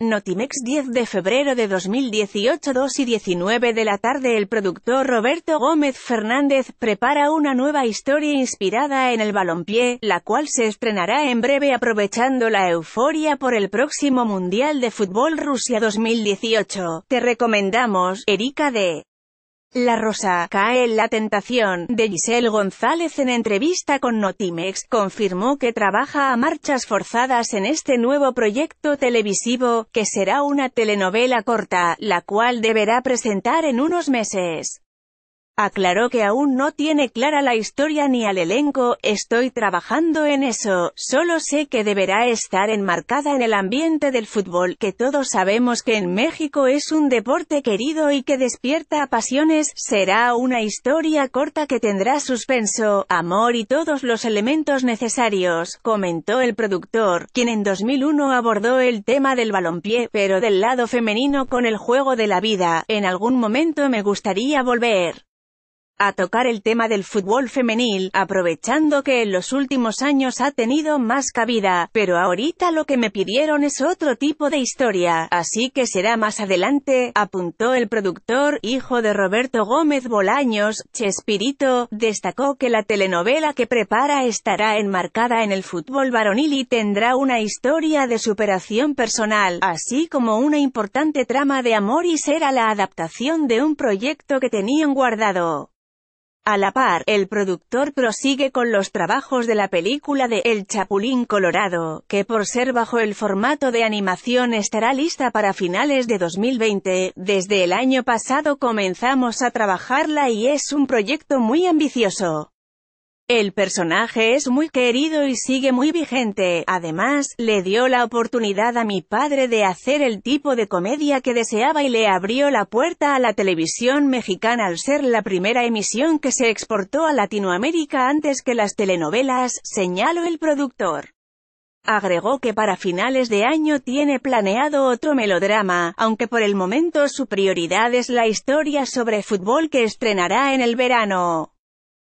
Notimex 10 de febrero de 2018 2 y 19 de la tarde El productor Roberto Gómez Fernández prepara una nueva historia inspirada en el balompié, la cual se estrenará en breve aprovechando la euforia por el próximo Mundial de Fútbol Rusia 2018. Te recomendamos, Erika D. La Rosa cae en la tentación de Giselle González en entrevista con Notimex, confirmó que trabaja a marchas forzadas en este nuevo proyecto televisivo, que será una telenovela corta, la cual deberá presentar en unos meses. Aclaró que aún no tiene clara la historia ni al elenco, estoy trabajando en eso, solo sé que deberá estar enmarcada en el ambiente del fútbol, que todos sabemos que en México es un deporte querido y que despierta pasiones, será una historia corta que tendrá suspenso, amor y todos los elementos necesarios, comentó el productor, quien en 2001 abordó el tema del balompié, pero del lado femenino con el juego de la vida, en algún momento me gustaría volver a tocar el tema del fútbol femenil, aprovechando que en los últimos años ha tenido más cabida, pero ahorita lo que me pidieron es otro tipo de historia, así que será más adelante, apuntó el productor, hijo de Roberto Gómez Bolaños, Chespirito, destacó que la telenovela que prepara estará enmarcada en el fútbol varonil y tendrá una historia de superación personal, así como una importante trama de amor y será la adaptación de un proyecto que tenían guardado. A la par, el productor prosigue con los trabajos de la película de El Chapulín Colorado, que por ser bajo el formato de animación estará lista para finales de 2020. Desde el año pasado comenzamos a trabajarla y es un proyecto muy ambicioso. El personaje es muy querido y sigue muy vigente, además, le dio la oportunidad a mi padre de hacer el tipo de comedia que deseaba y le abrió la puerta a la televisión mexicana al ser la primera emisión que se exportó a Latinoamérica antes que las telenovelas, señaló el productor. Agregó que para finales de año tiene planeado otro melodrama, aunque por el momento su prioridad es la historia sobre fútbol que estrenará en el verano.